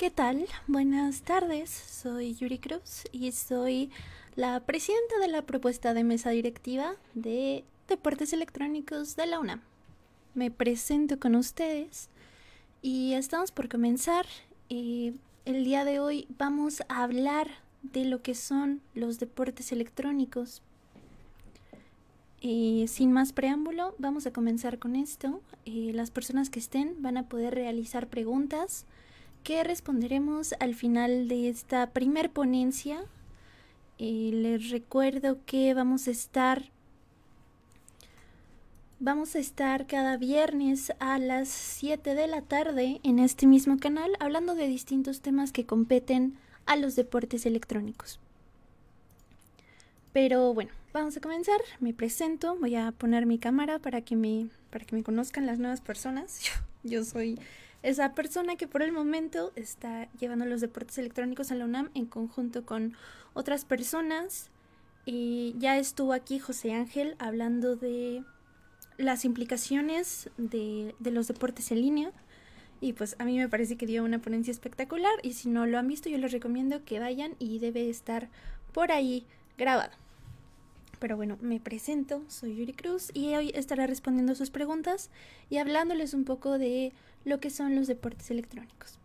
¿Qué tal? Buenas tardes, soy Yuri Cruz y soy la presidenta de la propuesta de mesa directiva de Deportes Electrónicos de la UNAM. Me presento con ustedes y estamos por comenzar. Eh, el día de hoy vamos a hablar de lo que son los deportes electrónicos. Eh, sin más preámbulo, vamos a comenzar con esto. Eh, las personas que estén van a poder realizar preguntas ¿Qué responderemos al final de esta primer ponencia. Eh, les recuerdo que vamos a estar Vamos a estar cada viernes a las 7 de la tarde en este mismo canal hablando de distintos temas que competen a los deportes electrónicos. Pero bueno, vamos a comenzar. Me presento, voy a poner mi cámara para que me, para que me conozcan las nuevas personas. yo soy esa persona que por el momento está llevando los deportes electrónicos a la UNAM en conjunto con otras personas. Y ya estuvo aquí José Ángel hablando de las implicaciones de, de los deportes en línea. Y pues a mí me parece que dio una ponencia espectacular y si no lo han visto yo les recomiendo que vayan y debe estar por ahí grabado. Pero bueno, me presento, soy Yuri Cruz y hoy estaré respondiendo sus preguntas y hablándoles un poco de lo que son los deportes electrónicos.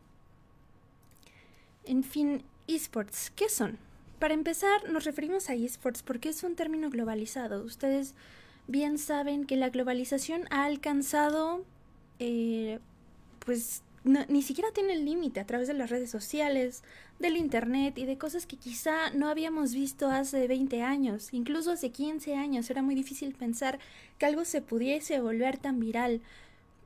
En fin, esports, ¿qué son? Para empezar, nos referimos a esports porque es un término globalizado. Ustedes bien saben que la globalización ha alcanzado, eh, pues, ni siquiera tiene límite a través de las redes sociales, del Internet y de cosas que quizá no habíamos visto hace 20 años, incluso hace 15 años. Era muy difícil pensar que algo se pudiese volver tan viral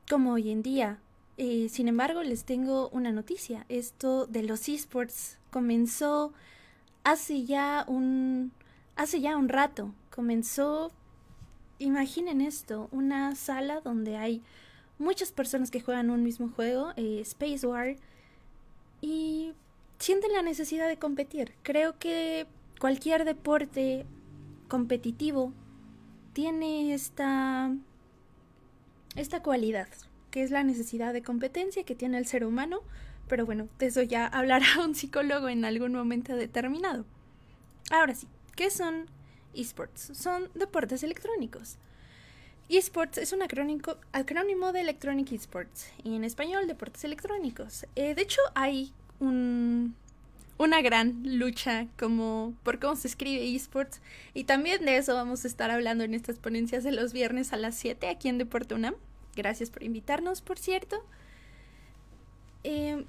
como hoy en día. Eh, sin embargo, les tengo una noticia. Esto de los esports comenzó hace ya un, hace ya un rato. Comenzó, imaginen esto, una sala donde hay muchas personas que juegan un mismo juego, eh, Space War, y sienten la necesidad de competir. Creo que cualquier deporte competitivo tiene esta, esta cualidad que es la necesidad de competencia que tiene el ser humano, pero bueno, de eso ya hablará un psicólogo en algún momento determinado. Ahora sí, ¿qué son esports? Son deportes electrónicos. Esports es un acrónimo de Electronic Esports y en español deportes electrónicos. Eh, de hecho, hay una gran lucha como por cómo se escribe esports y también de eso vamos a estar hablando en estas ponencias de los viernes a las 7 aquí en Deporte UNAM. Gracias por invitarnos, por cierto. Em,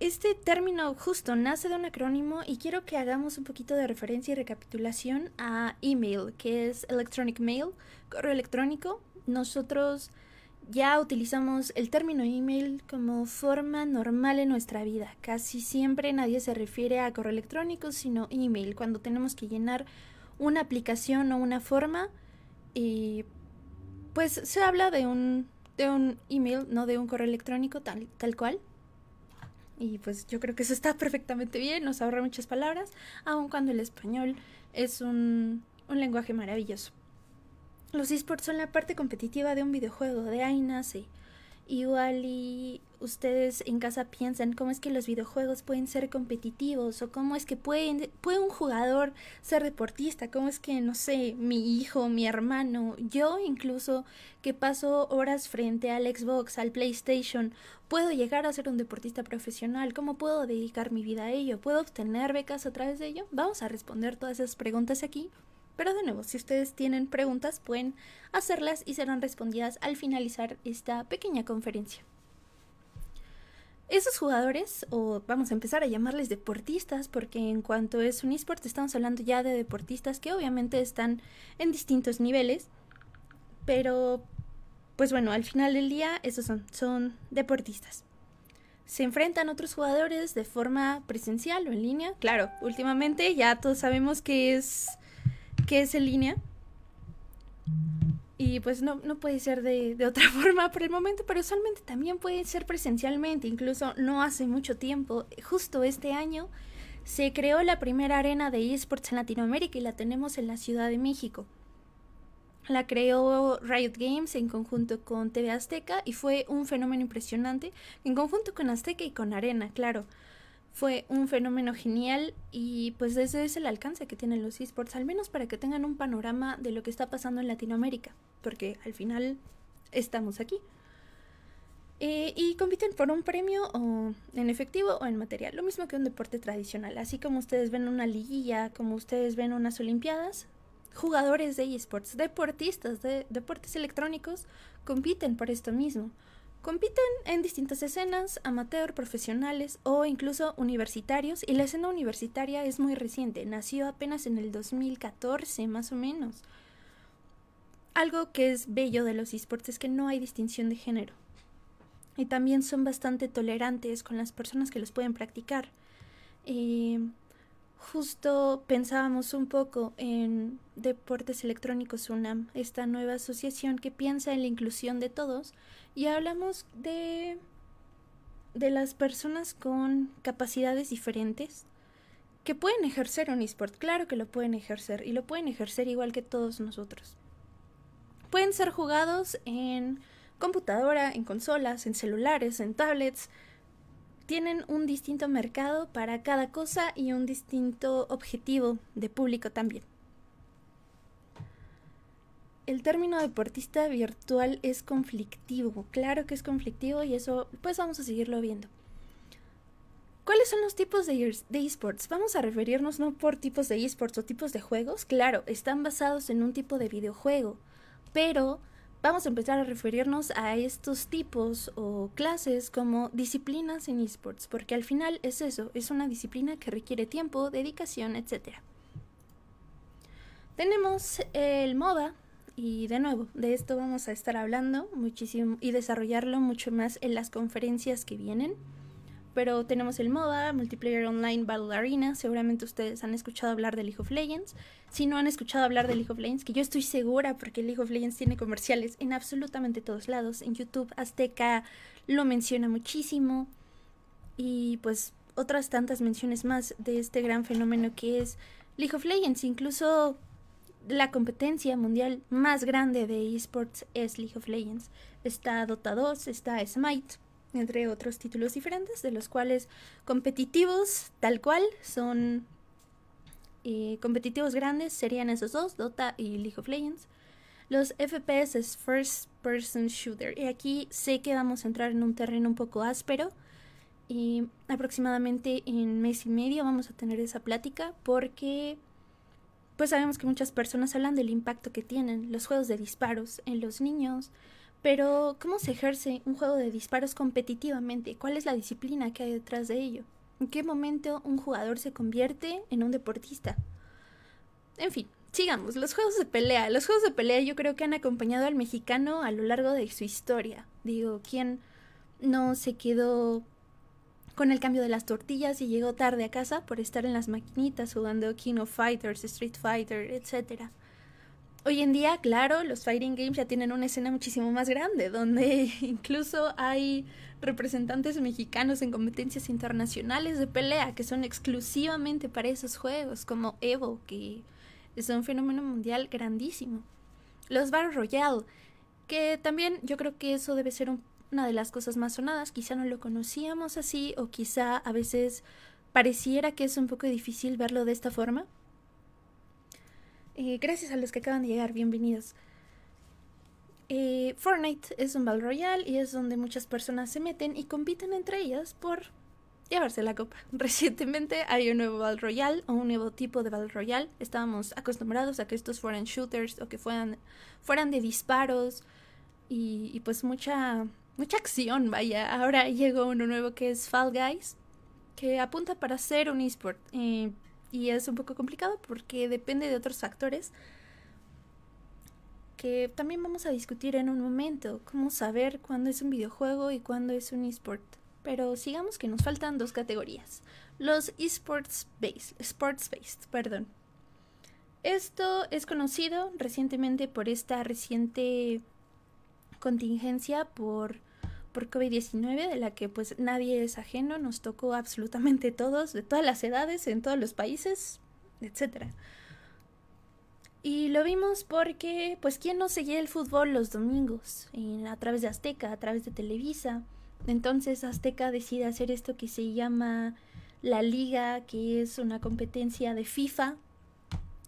este término justo nace de un acrónimo y quiero que hagamos un poquito de referencia y recapitulación a email, que es electronic mail, correo electrónico. Nosotros ya utilizamos el término email como forma normal en nuestra vida. Casi siempre nadie se refiere a correo electrónico, sino email, cuando tenemos que llenar una aplicación o una forma y eh, pues se habla de un, de un email, no de un correo electrónico tal, tal cual. Y pues yo creo que eso está perfectamente bien, nos ahorra muchas palabras, aun cuando el español es un, un lenguaje maravilloso. Los esports son la parte competitiva de un videojuego de Aina, Igual y ustedes en casa piensan cómo es que los videojuegos pueden ser competitivos o cómo es que puede un jugador ser deportista, cómo es que, no sé, mi hijo, mi hermano, yo incluso que paso horas frente al Xbox, al PlayStation, puedo llegar a ser un deportista profesional, cómo puedo dedicar mi vida a ello, puedo obtener becas a través de ello. Vamos a responder todas esas preguntas aquí pero de nuevo, si ustedes tienen preguntas, pueden hacerlas y serán respondidas al finalizar esta pequeña conferencia. Esos jugadores, o vamos a empezar a llamarles deportistas, porque en cuanto es un esport estamos hablando ya de deportistas que obviamente están en distintos niveles, pero pues bueno, al final del día esos son, son deportistas. Se enfrentan otros jugadores de forma presencial o en línea, claro, últimamente ya todos sabemos que es que es en línea. Y pues no, no puede ser de, de, otra forma por el momento, pero usualmente también puede ser presencialmente. Incluso no hace mucho tiempo, justo este año, se creó la primera arena de esports en Latinoamérica y la tenemos en la Ciudad de México. La creó Riot Games en conjunto con TV Azteca y fue un fenómeno impresionante en conjunto con Azteca y con Arena, claro. Fue un fenómeno genial y pues ese es el alcance que tienen los esports, al menos para que tengan un panorama de lo que está pasando en Latinoamérica, porque al final estamos aquí. Eh, y compiten por un premio o en efectivo o en material, lo mismo que un deporte tradicional, así como ustedes ven una liguilla, como ustedes ven unas Olimpiadas, jugadores de esports, deportistas de deportes electrónicos, compiten por esto mismo. Compiten en distintas escenas, amateur, profesionales o incluso universitarios, y la escena universitaria es muy reciente, nació apenas en el 2014 más o menos. Algo que es bello de los esports es que no hay distinción de género. Y también son bastante tolerantes con las personas que los pueden practicar. justo pensábamos un poco en Deportes Electrónicos UNAM, esta nueva asociación que piensa en la inclusión de todos y hablamos de de las personas con capacidades diferentes que pueden ejercer un esport, claro que lo pueden ejercer y lo pueden ejercer igual que todos nosotros. Pueden ser jugados en computadora, en consolas, en celulares, en tablets. Tienen un distinto mercado para cada cosa y un distinto objetivo de público también el término deportista virtual es conflictivo, claro que es conflictivo y eso pues vamos a seguirlo viendo. ¿Cuáles son los tipos de esports? vamos a referirnos no por tipos de esports o tipos de juegos, claro, están basados en un tipo de videojuego, pero vamos a empezar a referirnos a estos tipos o clases como disciplinas en esports, porque al final es eso, es una disciplina que requiere tiempo, dedicación, etc. Tenemos el MOBA, y de nuevo, de esto vamos a estar hablando muchísimo y desarrollarlo mucho más en las conferencias que vienen. Pero tenemos el MOBA, Multiplayer Online Battle Arena. Seguramente ustedes han escuchado hablar de League of Legends. Si no han escuchado hablar de League of Legends, que yo estoy segura porque League of Legends tiene comerciales en absolutamente todos lados. En YouTube, Azteca lo menciona muchísimo. Y pues otras tantas menciones más de este gran fenómeno que es League of Legends. Incluso la competencia mundial más grande de esports es League of Legends. Está Dota 2, está Smite, entre otros títulos diferentes, de los cuales competitivos tal cual son eh, competitivos grandes, serían esos dos, Dota y League of Legends. Los FPS es First Person Shooter. Y aquí sé que vamos a entrar en un terreno un poco áspero. Y aproximadamente en mes y medio vamos a tener esa plática porque pues sabemos que muchas personas hablan del impacto que tienen los juegos de disparos en los niños, pero ¿cómo se ejerce un juego de disparos competitivamente? ¿Cuál es la disciplina que hay detrás de ello? ¿En qué momento un jugador se convierte en un deportista? En fin, sigamos, los juegos de pelea. Los juegos de pelea yo creo que han acompañado al mexicano a lo largo de su historia. Digo, ¿quién no se quedó con el cambio de las tortillas y llegó tarde a casa por estar en las maquinitas jugando King of Fighters, Street Fighter, etc. Hoy en día, claro, los fighting games ya tienen una escena muchísimo más grande, donde incluso hay representantes mexicanos en competencias internacionales de pelea que son exclusivamente para esos juegos, como Evo, que es un fenómeno mundial grandísimo. Los Battle Royale, que también yo creo que eso debe ser un una de las cosas más sonadas, quizá no lo conocíamos así o quizá a veces pareciera que es un poco difícil verlo de esta forma. Eh, gracias a los que acaban de llegar, bienvenidos. Eh, Fortnite es un Battle Royale y es donde muchas personas se meten y compiten entre ellas por llevarse la copa. Recientemente hay un nuevo Battle Royale o un nuevo tipo de Battle Royale. Estábamos acostumbrados a que estos fueran shooters o que fueran, fueran de disparos y pues mucha mucha acción, vaya. Ahora llegó uno nuevo que es Fall Guys, que apunta para ser un esport. Eh, y es un poco complicado porque depende de otros factores que también vamos a discutir en un momento, cómo saber cuándo es un videojuego y cuándo es un esport. Pero sigamos que nos faltan dos categorías. Los esports based, sports based, perdón. Esto es conocido recientemente por esta reciente contingencia por por COVID-19, de la que pues nadie es ajeno, nos tocó absolutamente todos, de todas las edades, en todos los países, etc. Y lo vimos porque, pues, ¿quién no seguía el fútbol los domingos? a través de Azteca, a través de Televisa. Entonces Azteca decide hacer esto que se llama la liga, que es una competencia de FIFA,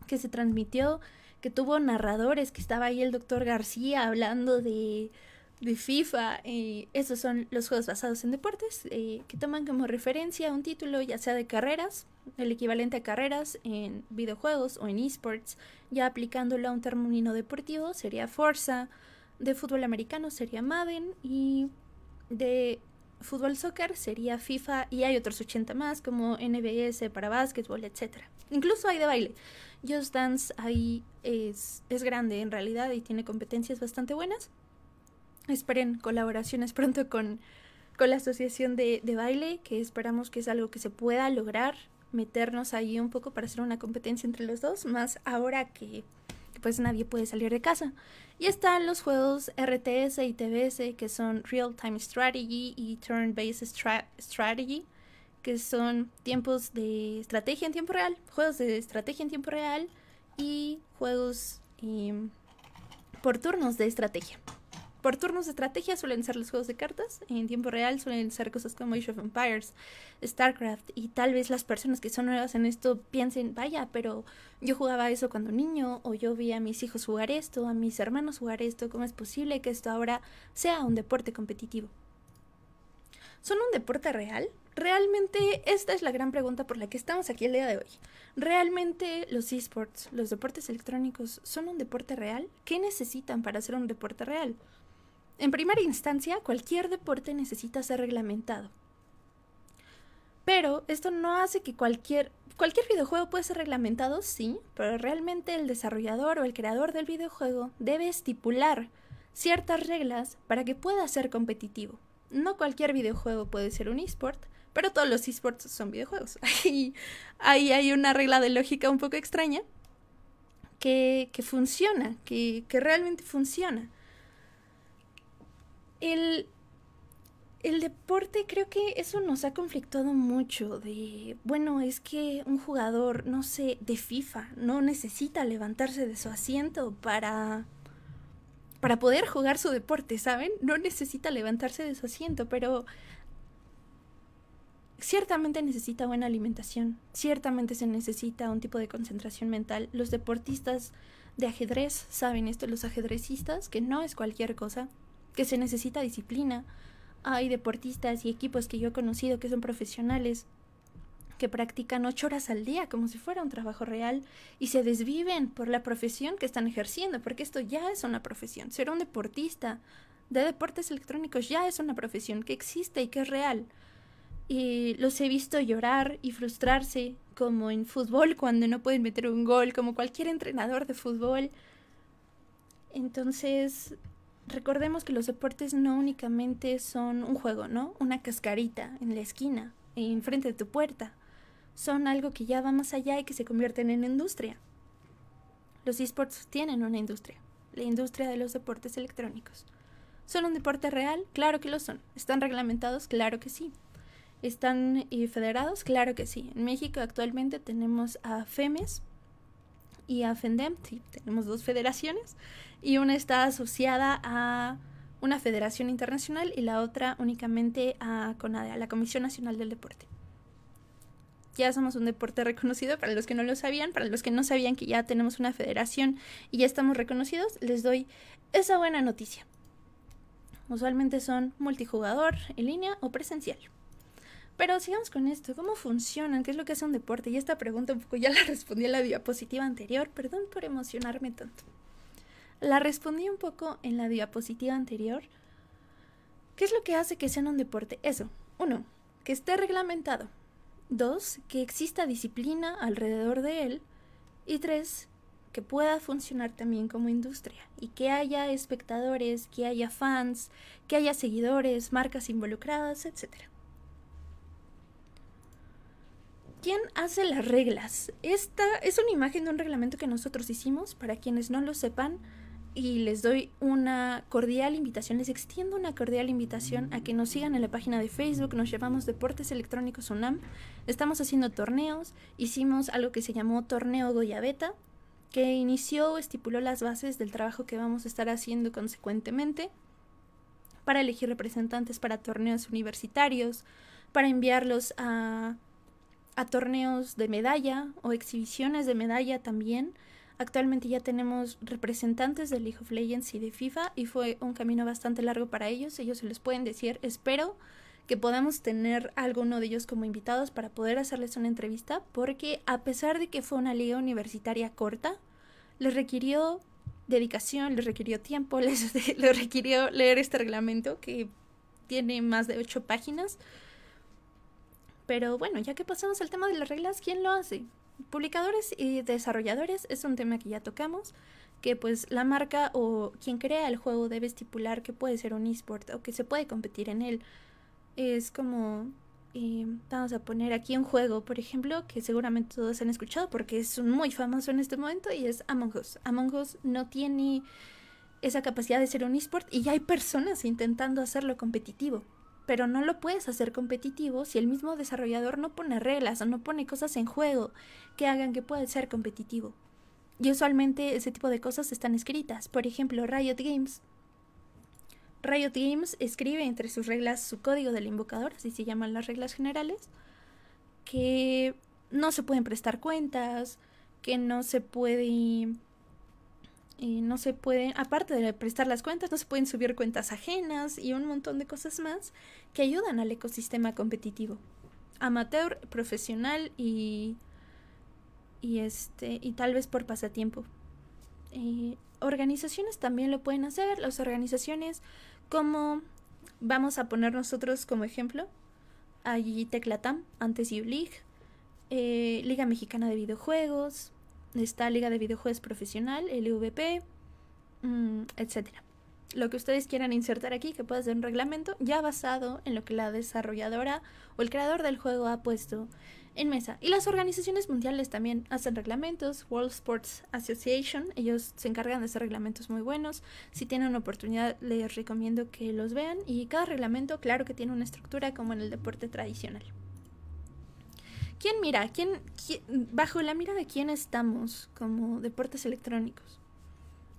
que se transmitió, que tuvo narradores, que estaba ahí el doctor García hablando de de FIFA. esos son los juegos basados en deportes eh, que toman como referencia un título ya sea de carreras, el equivalente a carreras en videojuegos o en esports, ya aplicándolo a un término deportivo sería Forza, de fútbol americano sería Madden y de fútbol soccer sería FIFA y hay otros 80 más como NBS para básquetbol, etc. Incluso hay de baile. Just Dance ahí es, es grande en realidad y tiene competencias bastante buenas. Esperen colaboraciones pronto con, con la asociación de, baile, que esperamos que es algo que se pueda lograr, meternos ahí un poco para hacer una competencia entre los dos, más ahora que, pues nadie puede salir de casa. Y están los juegos RTS y TBS, que son Real Time Strategy y Turn Based Strategy, que son tiempos de estrategia en tiempo real, juegos de estrategia en tiempo real y juegos em, por turnos de estrategia. Por turnos de estrategia suelen ser los juegos de cartas, en tiempo real suelen ser cosas como Age of Empires, StarCraft, y tal vez las personas que son nuevas en esto piensen, vaya, pero yo jugaba eso cuando niño, o yo vi a mis hijos jugar esto, a mis hermanos jugar esto, ¿cómo es posible que esto ahora sea un deporte competitivo? ¿Son un deporte real? Realmente esta es la gran pregunta por la que estamos aquí el día de hoy. ¿Realmente los esports, los deportes electrónicos, son un deporte real? ¿Qué necesitan para ser un deporte real? En primera instancia, cualquier deporte necesita ser reglamentado. Pero esto no hace que cualquier... Cualquier videojuego puede ser reglamentado, sí, pero realmente el desarrollador o el creador del videojuego debe estipular ciertas reglas para que pueda ser competitivo. No cualquier videojuego puede ser un esport, pero todos los esports son videojuegos. Ahí, ahí, hay una regla de lógica un poco extraña que, funciona, que, que realmente funciona el, el deporte creo que eso nos ha conflictuado mucho de, bueno, es que un jugador, no sé, de FIFA no necesita levantarse de su asiento para para poder jugar su deporte, ¿saben? No necesita levantarse de su asiento, pero ciertamente necesita buena alimentación, ciertamente se necesita un tipo de concentración mental. Los deportistas de ajedrez saben esto, los ajedrecistas, que no es cualquier cosa, que se necesita disciplina. Hay deportistas y equipos que yo he conocido que son profesionales, que practican ocho horas al día como si fuera un trabajo real y se desviven por la profesión que están ejerciendo, porque esto ya es una profesión. Ser un deportista de deportes electrónicos ya es una profesión que existe y que es real. Y los he visto llorar y frustrarse, como en fútbol cuando no pueden meter un gol, como cualquier entrenador de fútbol. Entonces, recordemos que los deportes no únicamente son un juego, ¿no? Una cascarita en la esquina, enfrente de tu puerta. Son algo que ya va más allá y que se convierten en industria. Los esports tienen una industria, la industria de los deportes electrónicos. ¿Son un deporte real? Claro que lo son. ¿Están reglamentados? Claro que sí. ¿Están eh, federados? Claro que sí. En México actualmente tenemos a FEMES y a FENDEM, tenemos dos federaciones y una está asociada a una federación internacional y la otra únicamente a la Comisión Nacional del Deporte. Ya somos un deporte reconocido, para los que no lo sabían, para los que no sabían que ya tenemos una federación y ya estamos reconocidos, les doy esa buena noticia. Usualmente son multijugador, en línea o presencial. Pero sigamos con esto, ¿cómo funcionan? ¿Qué es lo que hace un deporte? Y esta pregunta ya la respondí en la diapositiva anterior, perdón por emocionarme tanto. La respondí un poco en la diapositiva anterior. ¿Qué es lo que hace que sea un deporte? Eso. Uno, que esté reglamentado. Dos, que exista disciplina alrededor de él. Y tres, que pueda funcionar también como industria y que haya espectadores, que haya fans, que haya seguidores, marcas involucradas, etc. ¿Quién hace las reglas? Esta es una imagen de un reglamento que nosotros hicimos, para quienes no lo sepan, y les doy una cordial invitación, les extiendo una cordial invitación a que nos sigan en la página de Facebook, nos llamamos Deportes Electrónicos UNAM, estamos haciendo torneos, hicimos algo que se llamó Torneo Goyabeta, que inició, estipuló las bases del trabajo que vamos a estar haciendo consecuentemente para elegir representantes para torneos universitarios, para enviarlos a, a torneos de medalla o exhibiciones de medalla también, Actualmente ya tenemos representantes del League of Legends y de FIFA y fue un camino bastante largo para ellos. Ellos se les pueden decir, espero que podamos tener alguno de ellos como invitados para poder hacerles una entrevista, porque a pesar de que fue una liga universitaria corta, les requirió dedicación, les requirió tiempo, les, les requirió leer este reglamento que tiene más de ocho páginas pero bueno, ya que pasamos al tema de las reglas, ¿quién lo hace? Publicadores y desarrolladores es un tema que ya tocamos, que pues la marca o quien crea el juego debe estipular que puede ser un esport o que se puede competir en él. Es como, eh, vamos a poner aquí un juego, por ejemplo, que seguramente todos han escuchado porque es muy famoso en este momento y es Among Us. Among Us no tiene esa capacidad de ser un esport y ya hay personas intentando hacerlo competitivo pero no lo puedes hacer competitivo si el mismo desarrollador no pone reglas o no pone cosas en juego que hagan que pueda ser competitivo. Y usualmente ese tipo de cosas están escritas. Por ejemplo, Riot Games. Riot Games escribe entre sus reglas su código del invocador, así se llaman las reglas generales, que no se pueden prestar cuentas, que no se puede no se puede, aparte de prestar las cuentas, no se pueden subir cuentas ajenas y un montón de cosas más que ayudan al ecosistema competitivo. Amateur, profesional y. y este. y tal vez por pasatiempo. Eh, organizaciones también lo pueden hacer. Las organizaciones, como vamos a poner nosotros como ejemplo, allí Teclatam, antes y eh, Liga Mexicana de Videojuegos, esta Liga de Videojuegos Profesional, LVP, mm, etcétera. Lo que ustedes quieran insertar aquí, que pueda ser un reglamento ya basado en lo que la desarrolladora o el creador del juego ha puesto en mesa. Y las organizaciones mundiales también hacen reglamentos. World Sports Association, ellos se encargan de hacer reglamentos muy buenos. Si tienen oportunidad, les recomiendo que los vean. Y cada reglamento, claro que tiene una estructura como en el deporte tradicional. ¿Quién mira? ¿Quién, bajo la mira de quién estamos como deportes electrónicos?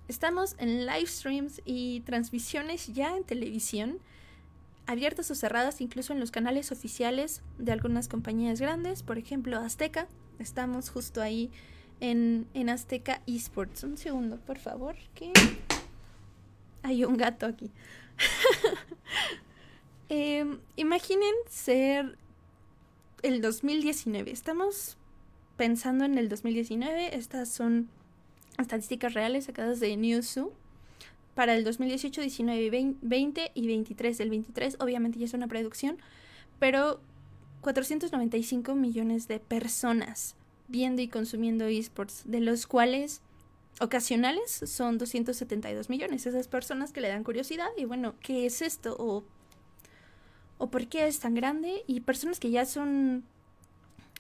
Estamos en live streams y transmisiones ya en televisión, abiertas o cerradas incluso en los canales oficiales de algunas compañías grandes, por ejemplo Azteca. Estamos justo ahí en, en Azteca Esports. Un segundo, por favor, que hay un gato aquí. Em, imaginen ser el 2019. Estamos pensando en el 2019. Estas son estadísticas reales sacadas de Newsu para el 2018, 19, 20 y 23. El 23 obviamente ya es una producción, pero 495 millones de personas viendo y consumiendo esports, de los cuales ocasionales son 272 millones. Esas personas que le dan curiosidad y bueno, ¿qué es esto? O o por qué es tan grande y personas que ya son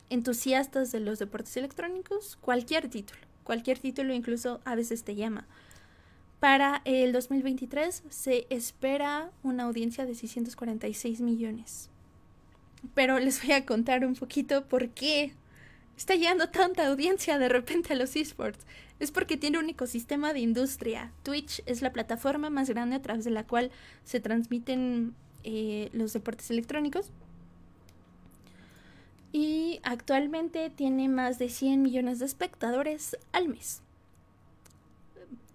entusiastas de los deportes electrónicos, cualquier título, cualquier título incluso a veces te llama. Para el 2023 se espera una audiencia de 646 millones. Pero les voy a contar un poquito por qué está llegando tanta audiencia de repente a los esports. Es porque tiene un ecosistema de industria. Twitch es la plataforma más grande a través de la cual se transmiten eh, los deportes electrónicos. Y actualmente tiene más de 100 millones de espectadores al mes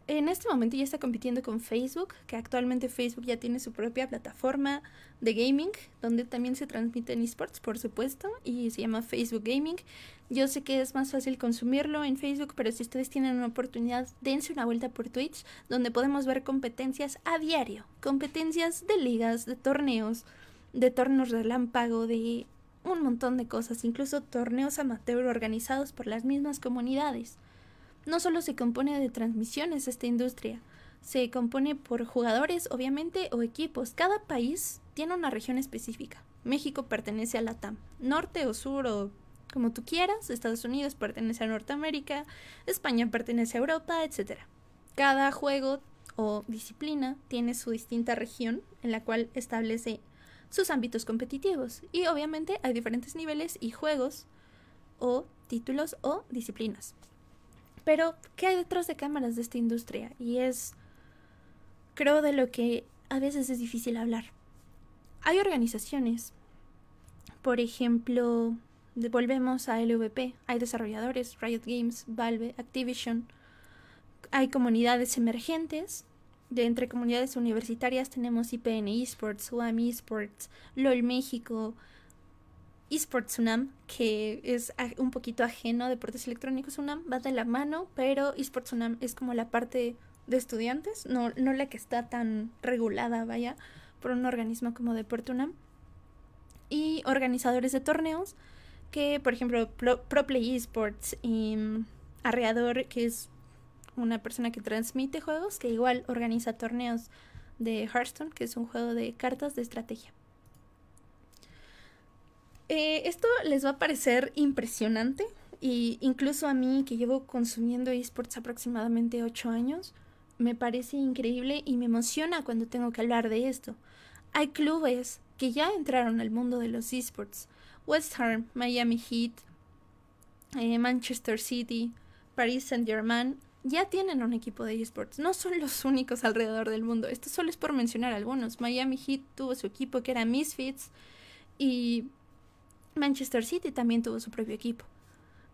en este momento ya está compitiendo con Facebook, que actualmente Facebook ya tiene su propia plataforma de gaming, donde también se transmiten esports, por supuesto, y se llama Facebook Gaming. Yo sé que es más fácil consumirlo en Facebook, pero si ustedes tienen una oportunidad, dense una vuelta por Twitch, donde podemos ver competencias a diario, competencias de ligas, de torneos, de de relámpago, de un montón de cosas, incluso torneos amateur organizados por las mismas comunidades. No solo se compone de transmisiones esta industria, se compone por jugadores, obviamente, o equipos. Cada país tiene una región específica. México pertenece a la TAM, norte o sur o como tú quieras. Estados Unidos pertenece a Norteamérica, España pertenece a Europa, etc. Cada juego o disciplina tiene su distinta región en la cual establece sus ámbitos competitivos. Y obviamente hay diferentes niveles y juegos o títulos o disciplinas. Pero, ¿qué hay detrás de cámaras de esta industria? Y es, creo, de lo que a veces es difícil hablar. Hay organizaciones, por ejemplo, volvemos a LVP, hay desarrolladores, Riot Games, Valve, Activision, hay comunidades emergentes, de entre comunidades universitarias tenemos IPN Esports, UAM Esports, LOL México, eSports UNAM, que es un poquito ajeno a Deportes Electrónicos UNAM, va de la mano, pero eSports UNAM es como la parte de estudiantes, no, no la que está tan regulada, vaya, por un organismo como Deportes UNAM. Y organizadores de torneos, que por ejemplo Pro, Pro Play Esports y mm, Arreador, que es una persona que transmite juegos, que igual organiza torneos de Hearthstone, que es un juego de cartas de estrategia. Eh, esto les va a parecer impresionante y incluso a mí que llevo consumiendo esports aproximadamente 8 años, me parece increíble y me emociona cuando tengo que hablar de esto. Hay clubes que ya entraron al mundo de los esports. West Ham, Miami Heat, eh, Manchester City, Paris Saint Germain, ya tienen un equipo de esports. No son los únicos alrededor del mundo. Esto solo es por mencionar algunos. Miami Heat tuvo su equipo que era Misfits y Manchester City también tuvo su propio equipo.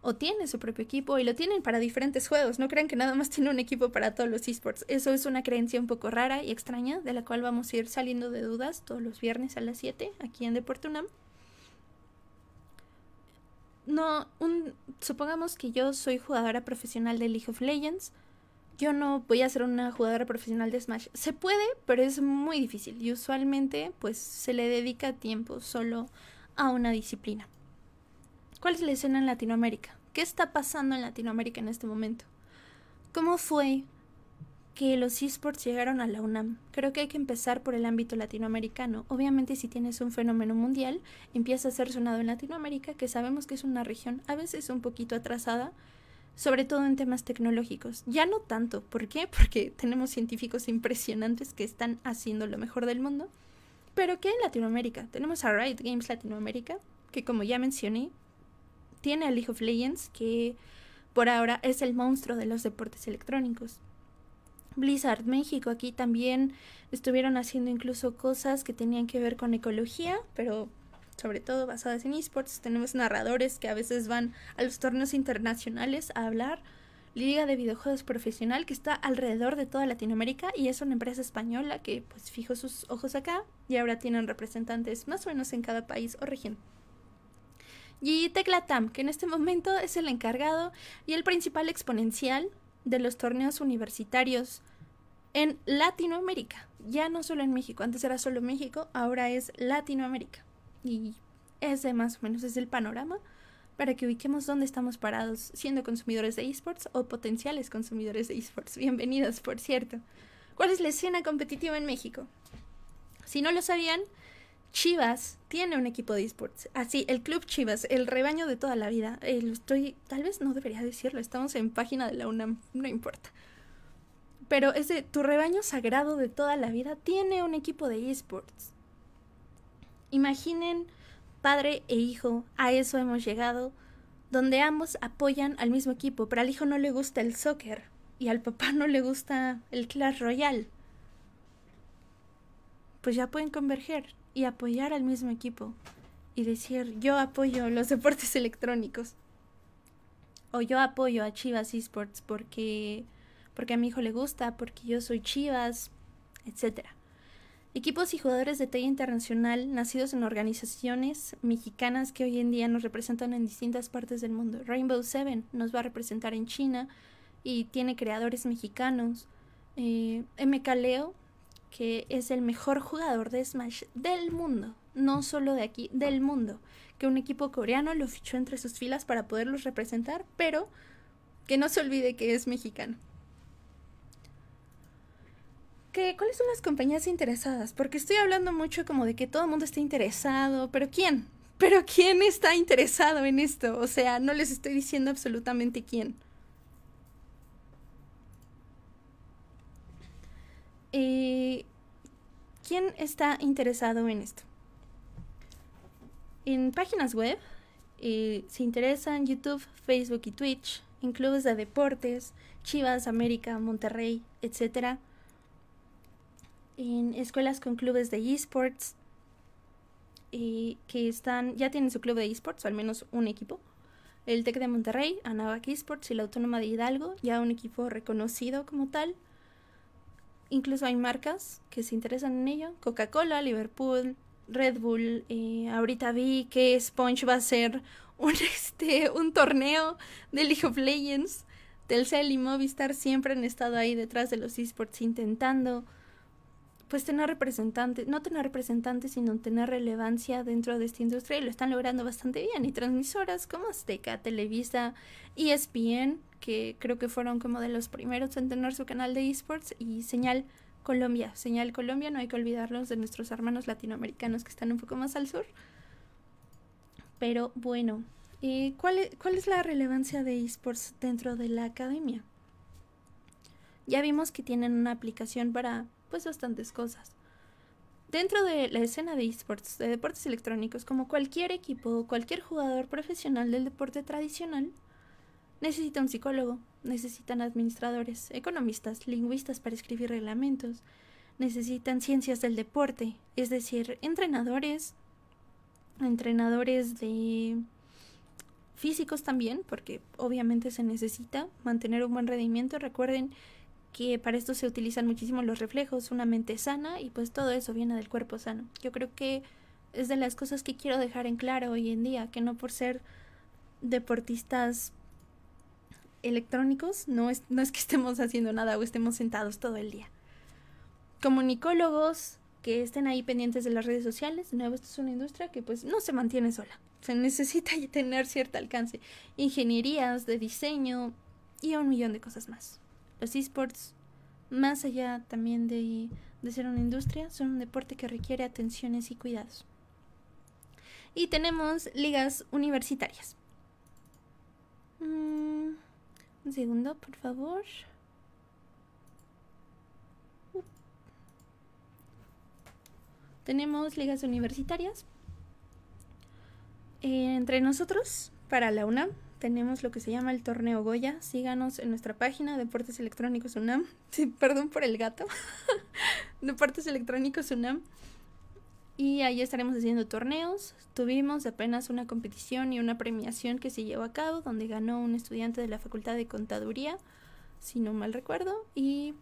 O tiene su propio equipo y lo tienen para diferentes juegos. No crean que nada más tiene un equipo para todos los esports. Eso es una creencia un poco rara y extraña, de la cual vamos a ir saliendo de dudas todos los viernes a las 7 aquí en Deportunam. No, supongamos que yo soy jugadora profesional de League of Legends yo no voy a ser una jugadora profesional de Smash. Se puede, pero es muy difícil. Y usualmente, pues, se le dedica tiempo solo a una disciplina. ¿Cuál es la escena en Latinoamérica? ¿Qué está pasando en Latinoamérica en este momento? ¿Cómo fue que los esports llegaron a la UNAM. Creo que hay que empezar por el ámbito latinoamericano. Obviamente si tienes un fenómeno mundial, empieza a ser sonado en Latinoamérica, que sabemos que es una región a veces un poquito atrasada, sobre todo en temas tecnológicos. Ya no tanto, ¿por qué? Porque tenemos científicos impresionantes que están haciendo lo mejor del mundo, pero ¿qué en Latinoamérica? Tenemos a Riot Games Latinoamérica, que como ya mencioné, tiene a League of Legends, que por ahora es el monstruo de los deportes electrónicos. Blizzard México, aquí también estuvieron haciendo incluso cosas que tenían que ver con ecología, pero sobre todo basadas en esports. Tenemos narradores que a veces van a los torneos internacionales a hablar liga de videojuegos profesional que está alrededor de toda Latinoamérica y es una empresa española que pues fijó sus ojos acá y ahora tienen representantes más o menos en cada país o región. Y Teclatam, que en este momento es el encargado y el principal exponencial de los torneos universitarios en Latinoamérica. Ya no solo en México, antes era solo México, ahora es Latinoamérica. Y ese más o menos es el panorama para que ubiquemos dónde estamos parados siendo consumidores de esports o potenciales consumidores de esports. Bienvenidos, por cierto. ¿Cuál es la escena competitiva en México? Si no lo sabían, Chivas tiene un equipo de esports. Así, ah, el Club Chivas, el rebaño de toda la vida. Eh, estoy, tal vez no debería decirlo, estamos en página de la UNAM, no importa. Pero es de tu rebaño sagrado de toda la vida tiene un equipo de esports. Imaginen Padre e hijo, a eso hemos llegado, donde ambos apoyan al mismo equipo, pero al hijo no le gusta el soccer y al papá no le gusta el Clash Royale. Pues ya pueden converger y apoyar al mismo equipo y decir yo apoyo los deportes electrónicos o yo apoyo a Chivas Esports porque porque a mi hijo le gusta, porque yo soy Chivas, etcétera. Equipos y jugadores de talla internacional nacidos en organizaciones mexicanas que hoy en día nos representan en distintas partes del mundo. Rainbow Seven nos va a representar en China y tiene creadores mexicanos. Eh, que es el mejor jugador de Smash del mundo, no solo de aquí, del mundo. Que un equipo coreano lo fichó entre sus filas para poderlos representar, pero que no se olvide que es mexicano. ¿Qué, ¿Cuáles son las compañías interesadas? Porque estoy hablando mucho como de que todo el mundo está interesado, pero ¿quién? ¿Pero quién está interesado en esto? O sea, no les estoy diciendo absolutamente quién. Eh, ¿Quién está interesado en esto? En páginas web eh, se interesan YouTube, Facebook y Twitch, en clubes de deportes, Chivas, América, Monterrey, etcétera en escuelas con clubes de esports que están, ya tienen su club de esports, o al menos un equipo. El TEC de Monterrey, Anabac Esports y la Autónoma de Hidalgo, ya un equipo reconocido como tal. Incluso hay marcas que se interesan en ello, Coca-Cola, Liverpool, Red Bull. Eh, ahorita vi que Sponge va a ser un, este, un torneo de League of Legends. Telcel y Movistar siempre han estado ahí detrás de los esports intentando pues tener representantes, no tener representantes, sino tener relevancia dentro de esta industria y lo están logrando bastante bien. Y transmisoras como Azteca, Televisa, ESPN, que creo que fueron como de los primeros en tener su canal de esports, y Señal Colombia. Señal Colombia, no hay que olvidarlos de nuestros hermanos latinoamericanos que están un poco más al sur. Pero bueno, y eh, ¿cuál, e-, ¿cuál es la relevancia de esports dentro de la academia? Ya vimos que tienen una aplicación para pues bastantes cosas. Dentro de la escena de esports, de deportes electrónicos, como cualquier equipo, cualquier jugador profesional del deporte tradicional, necesita un psicólogo, necesitan administradores, economistas, lingüistas para escribir reglamentos, necesitan ciencias del deporte, es decir, entrenadores, entrenadores de físicos también, porque obviamente se necesita mantener un buen rendimiento. Recuerden que para esto se utilizan muchísimo los reflejos, una mente sana y pues todo eso viene del cuerpo sano. Yo creo que es de las cosas que quiero dejar en claro hoy en día, que no por ser deportistas electrónicos, no es, no es que estemos haciendo nada o estemos sentados todo el día. Comunicólogos que estén ahí pendientes de las redes sociales, de nuevo, esto es una industria que pues no se mantiene sola, se necesita tener cierto alcance. Ingenierías de diseño y un millón de cosas más. Los esports, más allá también de, ser una industria, son un deporte que requiere atenciones y cuidados. Y tenemos ligas universitarias. Mm, un segundo, por favor. Uh. Tenemos ligas universitarias. Eh, entre nosotros, para la UNAM, tenemos lo que se llama el torneo Goya. Síganos en nuestra página Deportes Electrónicos UNAM. Sí, perdón por el gato. Deportes Electrónicos UNAM. Y ahí estaremos haciendo torneos. Tuvimos apenas una competición y una premiación que se llevó a cabo, donde ganó un estudiante de la Facultad de Contaduría, si no mal recuerdo, y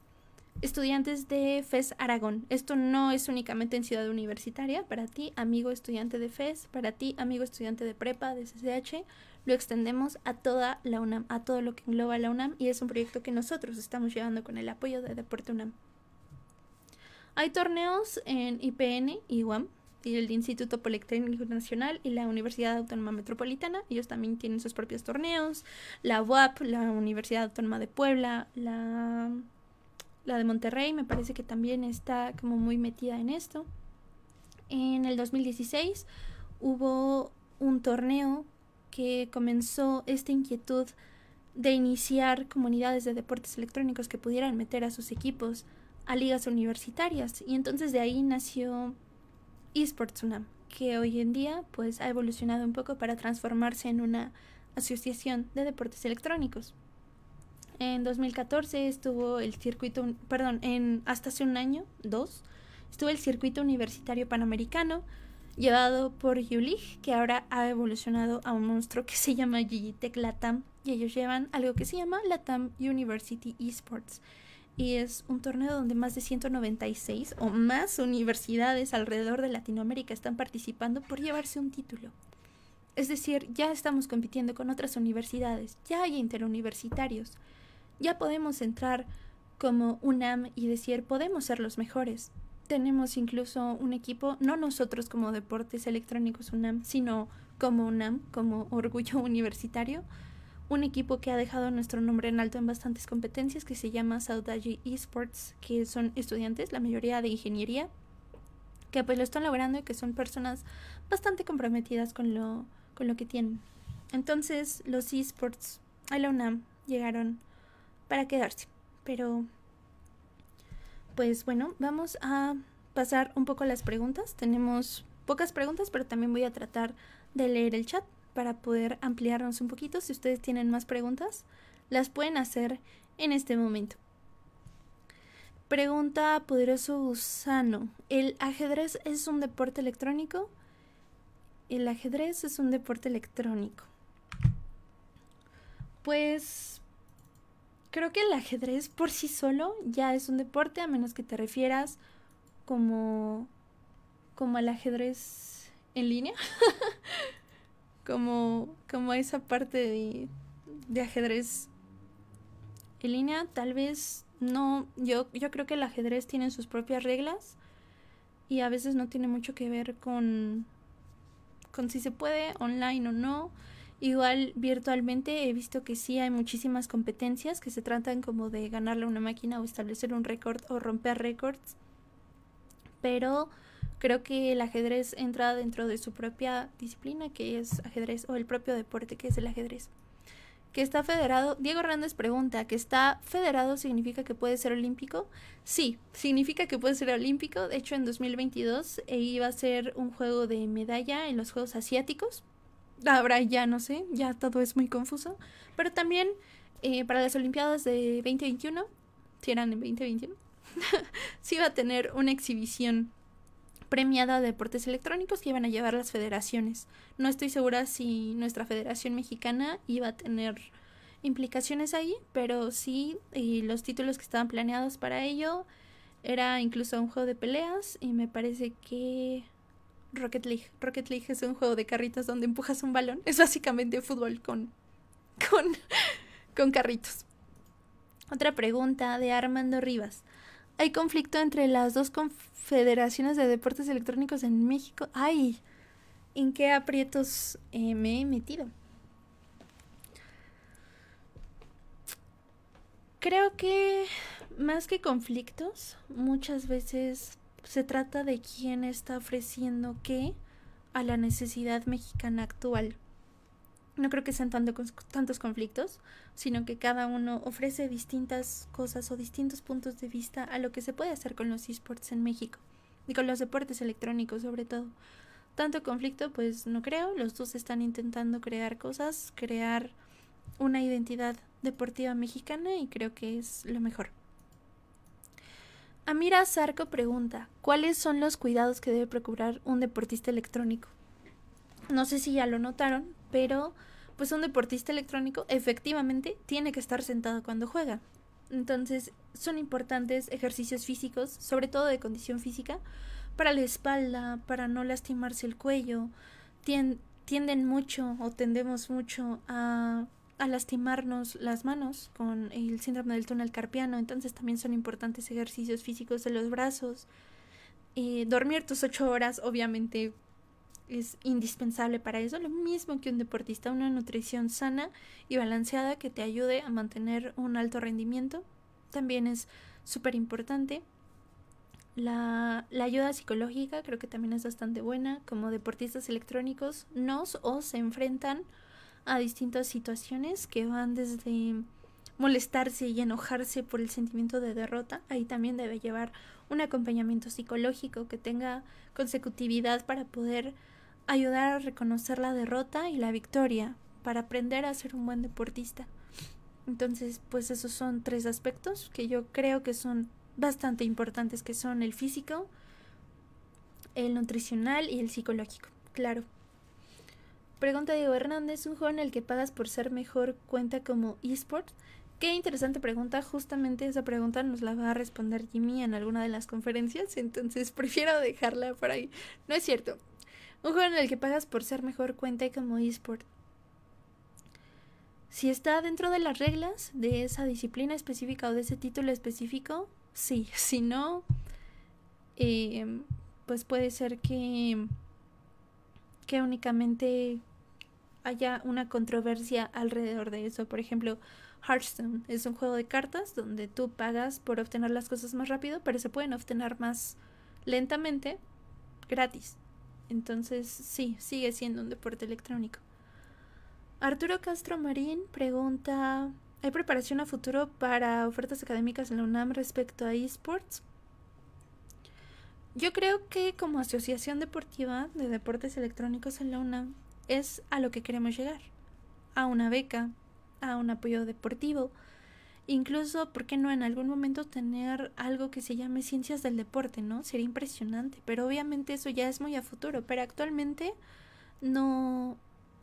estudiantes de FES Aragón. Esto no es únicamente en Ciudad Universitaria, para ti, amigo estudiante de FES, para ti, amigo estudiante de prepa, de CCH, lo extendemos a toda la UNAM, a todo lo que engloba la UNAM y es un proyecto que nosotros estamos llevando con el apoyo de Deporte UNAM. Hay torneos en IPN y UAM, y el Instituto Politécnico Nacional y la Universidad Autónoma Metropolitana. Ellos también tienen sus propios torneos. La UAP, la Universidad Autónoma de Puebla, la, la de Monterrey, me parece que también está como muy metida en esto. En el 2016 hubo un torneo que comenzó esta inquietud de iniciar comunidades de deportes electrónicos que pudieran meter a sus equipos a ligas universitarias y entonces de ahí nació Esports que hoy en día pues ha evolucionado un poco para transformarse en una asociación de deportes electrónicos. En 2014 estuvo el circuito, perdón, en hasta hace un año, dos, estuvo el circuito universitario panamericano, llevado por Yulig, que ahora ha evolucionado a un monstruo que se llama Gigitech Latam, y ellos llevan algo que se llama Latam University Esports. Y es un torneo donde más de 196 o más universidades alrededor de Latinoamérica están participando por llevarse un título. Es decir, ya estamos compitiendo con otras universidades, ya hay interuniversitarios, ya podemos entrar como UNAM y decir podemos ser los mejores, tenemos incluso un equipo, no nosotros como Deportes Electrónicos UNAM, sino como UNAM, como Orgullo Universitario, un equipo que ha dejado nuestro nombre en alto en bastantes competencias que se llama Saudaji Esports, que son estudiantes, la mayoría de ingeniería, que pues lo están logrando y que son personas bastante comprometidas con lo, con lo que tienen. Entonces los esports a la UNAM llegaron para quedarse, pero pues bueno, vamos a pasar un poco las preguntas. Tenemos pocas preguntas, pero también voy a tratar de leer el chat para poder ampliarnos un poquito. Si ustedes tienen más preguntas, las pueden hacer en este momento. Pregunta Poderoso Usano: ¿El ajedrez es un deporte electrónico? El ajedrez es un deporte electrónico. Pues creo que el ajedrez por sí solo ya es un deporte, a menos que te refieras como, como al ajedrez en línea, como, como esa parte de, de, ajedrez en línea, tal vez no, yo, yo creo que el ajedrez tiene sus propias reglas y a veces no tiene mucho que ver con, con si se puede online o no. Igual virtualmente he visto que sí hay muchísimas competencias que se tratan como de ganarle a una máquina o establecer un récord o romper récords. Pero creo que el ajedrez entra dentro de su propia disciplina que es ajedrez o el propio deporte que es el ajedrez. Que está federado, Diego Hernández pregunta, ¿que está federado significa que puede ser olímpico? Sí, significa que puede ser olímpico. De hecho, en 2022 eh, iba a ser un juego de medalla en los Juegos Asiáticos ahora ya no sé, ya todo es muy confuso. Pero también eh, para las Olimpiadas de 2021, si eran en 2021, sí iba a tener una exhibición premiada de deportes electrónicos que iban a llevar las federaciones. No estoy segura si nuestra federación mexicana iba a tener implicaciones ahí, pero sí, los títulos que estaban planeados para ello era incluso un juego de peleas y me parece que Rocket League. Rocket League es un juego de carritos donde empujas un balón. Es básicamente fútbol con, con, con carritos. Otra pregunta de Armando Rivas. ¿Hay conflicto entre las dos confederaciones de deportes electrónicos en México? ¡Ay! ¿En qué aprietos eh, me he metido? Creo que más que conflictos, muchas veces se trata de quién está ofreciendo qué a la necesidad mexicana actual. No creo que sean tanto, tantos conflictos, sino que cada uno ofrece distintas cosas o distintos puntos de vista a lo que se puede hacer con los esports en México y con los deportes electrónicos sobre todo. Tanto conflicto pues no creo, los dos están intentando crear cosas, crear una identidad deportiva mexicana y creo que es lo mejor. Amira Zarco pregunta, ¿cuáles son los cuidados que debe procurar un deportista electrónico? No sé si ya lo notaron, pero pues un deportista electrónico efectivamente tiene que estar sentado cuando juega. Entonces son importantes ejercicios físicos, sobre todo de condición física, para la espalda, para no lastimarse el cuello. tienden mucho o tendemos mucho a a lastimarnos las manos con el síndrome del túnel carpiano, entonces también son importantes ejercicios físicos de los brazos. Eh, dormir tus ocho horas obviamente es indispensable para eso, lo mismo que un deportista, una nutrición sana y balanceada que te ayude a mantener un alto rendimiento, también es súper importante. la, ayuda psicológica creo que también es bastante buena, como deportistas electrónicos nos o se enfrentan a distintas situaciones que van desde molestarse y enojarse por el sentimiento de derrota. Ahí también debe llevar un acompañamiento psicológico que tenga consecutividad para poder ayudar a reconocer la derrota y la victoria, para aprender a ser un buen deportista. Entonces, pues esos son tres aspectos que yo creo que son bastante importantes, que son el físico, el nutricional y el psicológico. Claro. Pregunta Diego Hernández, ¿un joven en el que pagas por ser mejor cuenta como eSport? Qué interesante pregunta, justamente esa pregunta nos la va a responder Jimmy en alguna de las conferencias, entonces prefiero dejarla por ahí. No es cierto. Un joven en el que pagas por ser mejor cuenta como eSport. Si está dentro de las reglas de esa disciplina específica o de ese título específico, sí. Si no, eh, pues puede ser que, que únicamente haya una controversia alrededor de eso. Por ejemplo, Hearthstone es un juego de cartas donde tú pagas por obtener las cosas más rápido, pero se pueden obtener más lentamente gratis. Entonces, sí, sigue siendo un deporte electrónico. Arturo Castro Marín pregunta, ¿hay preparación a futuro para ofertas académicas en la UNAM respecto a esports? Yo creo que como asociación deportiva de deportes electrónicos en la UNAM es a lo que queremos llegar, a una beca, a un apoyo deportivo, incluso, ¿por qué no en algún momento tener algo que se llame ciencias del deporte, ¿no? Sería impresionante, pero obviamente eso ya es muy a futuro, pero actualmente no,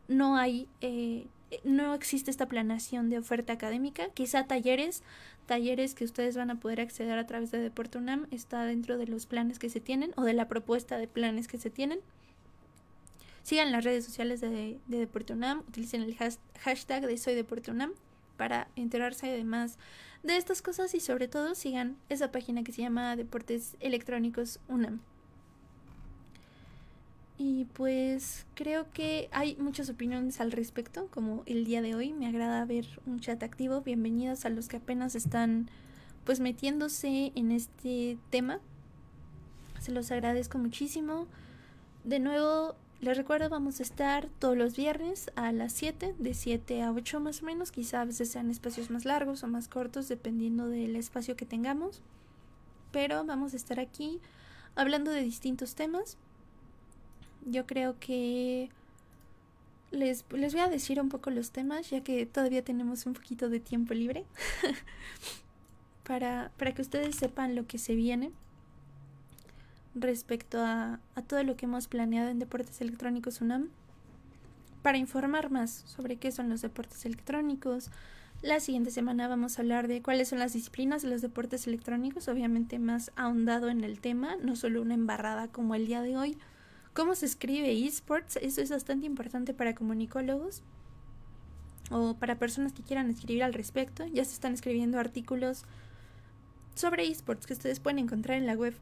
no hay, eh, no existe esta planación de oferta académica, quizá talleres, talleres que ustedes van a poder acceder a través de Deporte UNAM, está dentro de los planes que se tienen o de la propuesta de planes que se tienen. Sigan las redes sociales de, de Deporte UNAM, utilicen el hashtag de Soy Deporte UNAM para enterarse además de estas cosas y sobre todo sigan esa página que se llama Deportes Electrónicos UNAM. Y pues creo que hay muchas opiniones al respecto, como el día de hoy. Me agrada ver un chat activo. Bienvenidos a los que apenas están pues metiéndose en este tema. Se los agradezco muchísimo. De nuevo, les recuerdo, vamos a estar todos los viernes a las 7, de 7 a 8 más o menos. Quizá a veces sean espacios más largos o más cortos, dependiendo del espacio que tengamos. Pero vamos a estar aquí hablando de distintos temas. Yo creo que les, les voy a decir un poco los temas, ya que todavía tenemos un poquito de tiempo libre. para, para que ustedes sepan lo que se viene respecto a, todo lo que hemos planeado en Deportes Electrónicos UNAM para informar más sobre qué son los deportes electrónicos. La siguiente semana vamos a hablar de cuáles son las disciplinas de los deportes electrónicos, obviamente más ahondado en el tema, no solo una embarrada como el día de hoy. ¿Cómo se escribe esports? Eso es bastante importante para comunicólogos o para personas que quieran escribir al respecto. Ya se están escribiendo artículos sobre esports que ustedes pueden encontrar en la web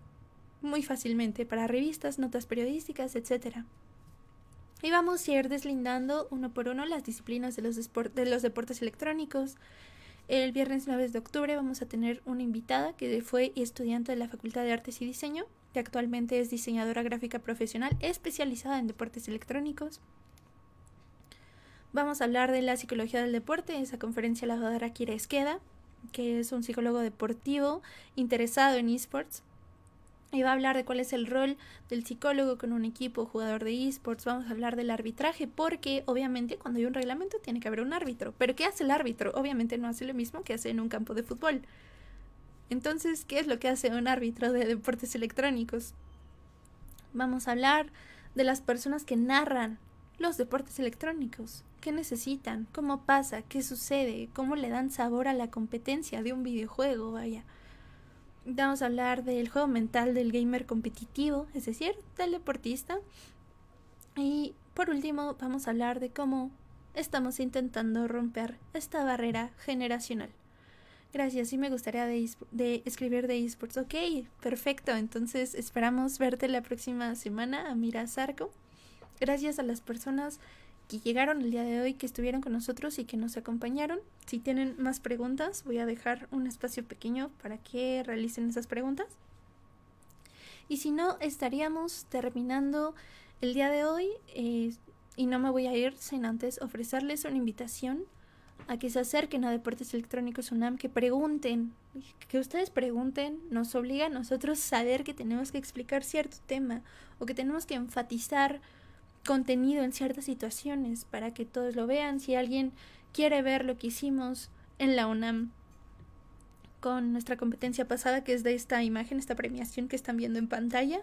muy fácilmente para revistas, notas periodísticas, etc. Y vamos a ir deslindando uno por uno las disciplinas de los, deportes electrónicos. El viernes 9 de octubre vamos a tener una invitada que fue estudiante de la Facultad de Artes y Diseño, que actualmente es diseñadora gráfica profesional especializada en deportes electrónicos. Vamos a hablar de la psicología del deporte. Esa conferencia la va a dar Akira Esqueda, que es un psicólogo deportivo interesado en esports. Y va a hablar de cuál es el rol del psicólogo con un equipo, jugador de esports. Vamos a hablar del arbitraje, porque obviamente cuando hay un reglamento tiene que haber un árbitro. Pero ¿qué hace el árbitro? Obviamente no hace lo mismo que hace en un campo de fútbol. Entonces, ¿qué es lo que hace un árbitro de deportes electrónicos? Vamos a hablar de las personas que narran los deportes electrónicos. ¿Qué necesitan? ¿Cómo pasa? ¿Qué sucede? ¿Cómo le dan sabor a la competencia de un videojuego? Vaya vamos a hablar del juego mental del gamer competitivo, es decir, del deportista. Y por último, vamos a hablar de cómo estamos intentando romper esta barrera generacional. Gracias, y me gustaría de, escribir de esports. Ok, perfecto. Entonces esperamos verte la próxima semana, Amira Zarco. Gracias a las personas que llegaron el día de hoy, que estuvieron con nosotros y que nos acompañaron. Si tienen más preguntas, voy a dejar un espacio pequeño para que realicen esas preguntas. Y si no, estaríamos terminando el día de hoy eh, y no me voy a ir sin antes ofrecerles una invitación a que se acerquen a Deportes Electrónicos UNAM, que pregunten, que ustedes pregunten, nos obliga a nosotros saber que tenemos que explicar cierto tema o que tenemos que enfatizar contenido en ciertas situaciones para que todos lo vean. Si alguien quiere ver lo que hicimos en la UNAM con nuestra competencia pasada, que es de esta imagen, esta premiación que están viendo en pantalla,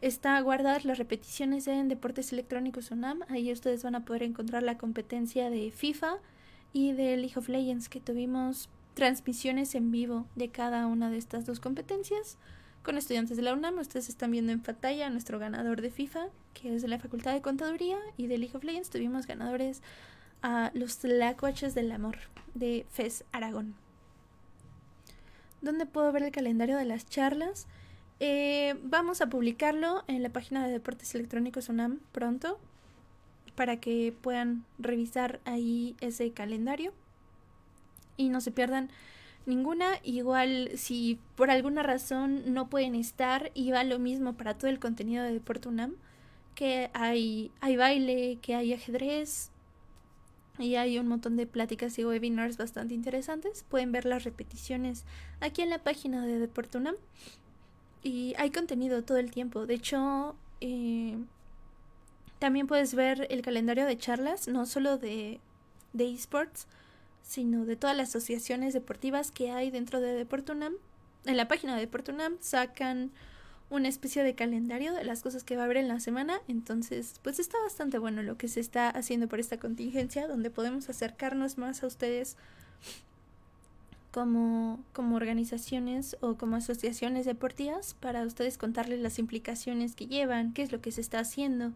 está guardadas las repeticiones en Deportes Electrónicos UNAM. Ahí ustedes van a poder encontrar la competencia de FIFA y de League of Legends que tuvimos transmisiones en vivo de cada una de estas dos competencias con estudiantes de la UNAM. Ustedes están viendo en pantalla nuestro ganador de FIFA, que es de la Facultad de Contaduría y de League of Legends. Tuvimos ganadores a los Tlacuaches del Amor de FES Aragón. ¿Dónde puedo ver el calendario de las charlas? Eh, vamos a publicarlo en la página de Deportes Electrónicos UNAM pronto para que puedan revisar ahí ese calendario y no se pierdan ninguna. Igual si por alguna razón no pueden estar, y va lo mismo para todo el contenido de Deportunam, que hay, hay baile, que hay ajedrez, y hay un montón de pláticas y webinars bastante interesantes. Pueden ver las repeticiones aquí en la página de Deportunam. Y hay contenido todo el tiempo. De hecho, eh, también puedes ver el calendario de charlas, no solo de, de esports, sino de todas las asociaciones deportivas que hay dentro de Deportunam. En la página de Deportunam sacan una especie de calendario de las cosas que va a haber en la semana. Entonces, pues está bastante bueno lo que se está haciendo por esta contingencia, donde podemos acercarnos más a ustedes como, como organizaciones o como asociaciones deportivas para ustedes contarles las implicaciones que llevan, qué es lo que se está haciendo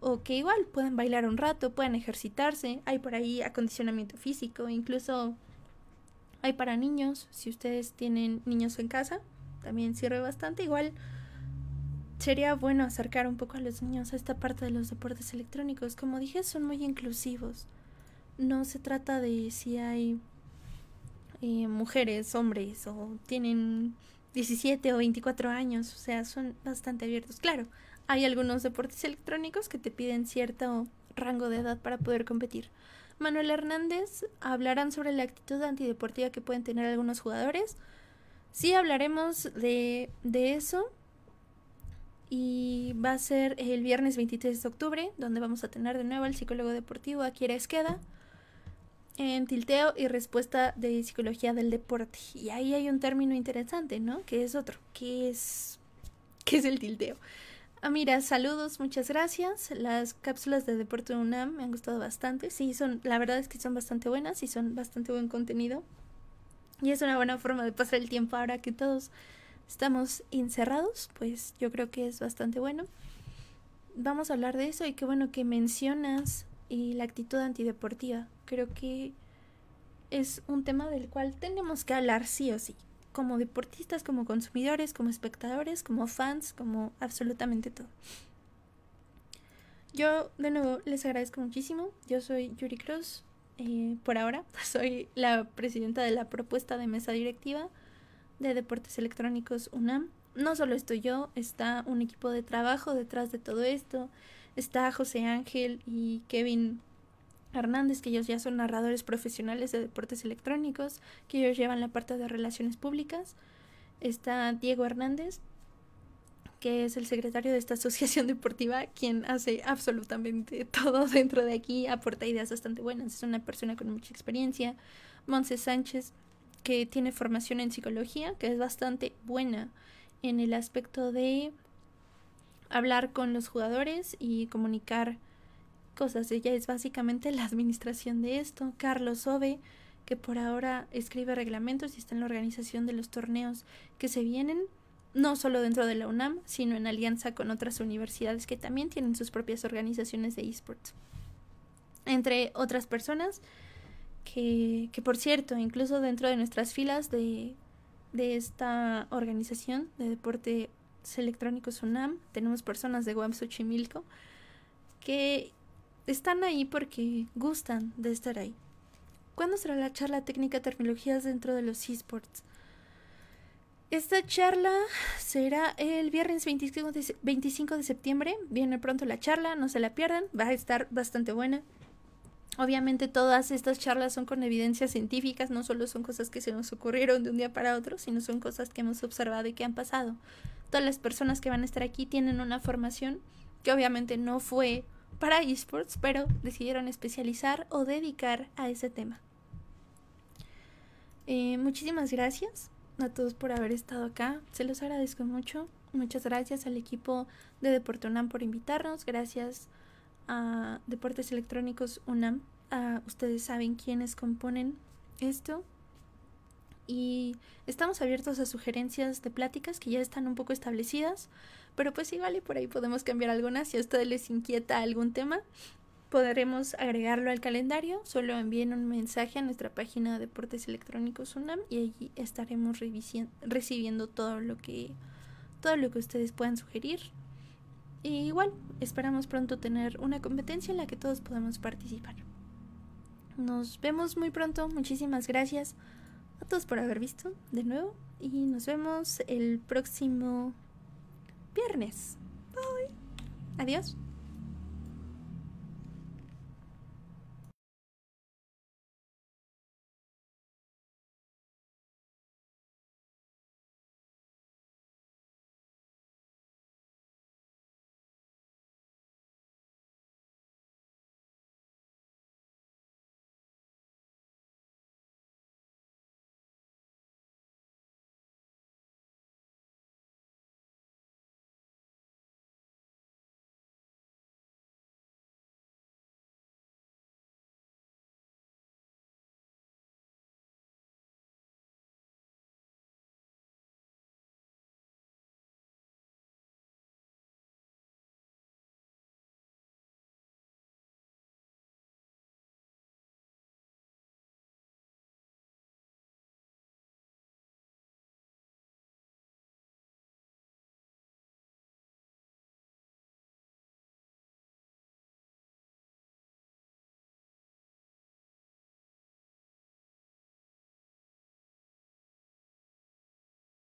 o que igual pueden bailar un rato, pueden ejercitarse, hay por ahí acondicionamiento físico, incluso hay para niños, si ustedes tienen niños en casa, también sirve bastante, igual sería bueno acercar un poco a los niños a esta parte de los deportes electrónicos, como dije, son muy inclusivos, no se trata de si hay eh, mujeres, hombres o tienen 17 o 24 años, o sea, son bastante abiertos, claro hay algunos deportes electrónicos que te piden cierto rango de edad para poder competir. Manuel Hernández hablarán sobre la actitud antideportiva que pueden tener algunos jugadores. Sí hablaremos de, de eso. Y va a ser el viernes 23 de octubre, donde vamos a tener de nuevo al psicólogo deportivo Akira Esqueda en tilteo y respuesta de psicología del deporte. Y ahí hay un término interesante, ¿no? Que es otro, que es, que es el tilteo. Ah, mira, saludos, muchas gracias. Las cápsulas de Deporte UNAM me han gustado bastante. Sí, son, la verdad es que son bastante buenas y son bastante buen contenido. Y es una buena forma de pasar el tiempo ahora que todos estamos encerrados, pues yo creo que es bastante bueno. Vamos a hablar de eso y qué bueno que mencionas y la actitud antideportiva. Creo que es un tema del cual tenemos que hablar sí o sí como deportistas, como consumidores, como espectadores, como fans, como absolutamente todo. Yo de nuevo les agradezco muchísimo. Yo soy Yuri Cruz. Eh, por ahora soy la presidenta de la propuesta de mesa directiva de Deportes Electrónicos UNAM. No solo estoy yo, está un equipo de trabajo detrás de todo esto. Está José Ángel y Kevin Hernández, que ellos ya son narradores profesionales de deportes electrónicos, que ellos llevan la parte de relaciones públicas. Está Diego Hernández, que es el secretario de esta asociación deportiva, quien hace absolutamente todo dentro de aquí, aporta ideas bastante buenas, es una persona con mucha experiencia. Monse Sánchez, que tiene formación en psicología, que es bastante buena en el aspecto de hablar con los jugadores y comunicar cosas. Ella es básicamente la administración de esto. Carlos Ove, que por ahora escribe reglamentos y está en la organización de los torneos que se vienen, no solo dentro de la UNAM, sino en alianza con otras universidades que también tienen sus propias organizaciones de esports. Entre otras personas, que, por cierto, incluso dentro de nuestras filas de, de esta organización de deportes electrónicos UNAM, tenemos personas de Guam Xochimilco que están ahí porque gustan de estar ahí. ¿Cuándo será la charla técnica Terminologías dentro de los esports? Esta charla será el viernes 25 de septiembre. Viene pronto la charla, no se la pierdan, va a estar bastante buena. Obviamente todas estas charlas son con evidencias científicas, no solo son cosas que se nos ocurrieron de un día para otro, sino son cosas que hemos observado y que han pasado. Todas las personas que van a estar aquí tienen una formación que obviamente no fue para esports, pero decidieron especializar o dedicar a ese tema. Eh, muchísimas gracias a todos por haber estado acá, se los agradezco mucho. Muchas gracias al equipo de Deporte UNAM por invitarnos, gracias a Deportes Electrónicos UNAM, ustedes saben quiénes componen esto. Y estamos abiertos a sugerencias de pláticas que ya están un poco establecidas pero pues igual y por ahí podemos cambiar algunas. Si a ustedes les inquieta algún tema, podremos agregarlo al calendario. Solo envíen un mensaje a nuestra página de Deportes Electrónicos UNAM y allí estaremos recibiendo todo lo que todo lo que ustedes puedan sugerir. Y igual, esperamos pronto tener una competencia en la que todos podamos participar. Nos vemos muy pronto. Muchísimas gracias a todos por haber visto de nuevo. Y nos vemos el próximo viernes. Bye. Adiós.